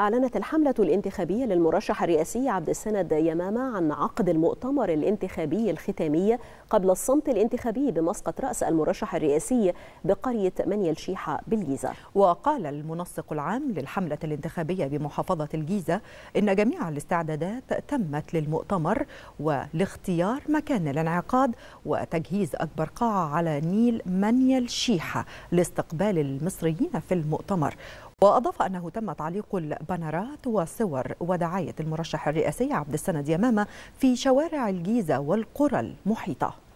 أعلنت الحملة الانتخابية للمرشح الرئاسي عبد السند يمامة عن عقد المؤتمر الانتخابي الختامي قبل الصمت الانتخابي بمسقط رأس المرشح الرئاسي بقرية منيا الشيحة بالجيزة وقال المنسق العام للحملة الانتخابية بمحافظة الجيزة إن جميع الاستعدادات تمت للمؤتمر ولاختيار مكان الانعقاد وتجهيز أكبر قاعة على نيل منيا الشيحة لاستقبال المصريين في المؤتمر وأضاف أنه تم تعليق البنرات وصور ودعاية المرشح الرئاسي عبد السند يمامة في شوارع الجيزة والقرى المحيطة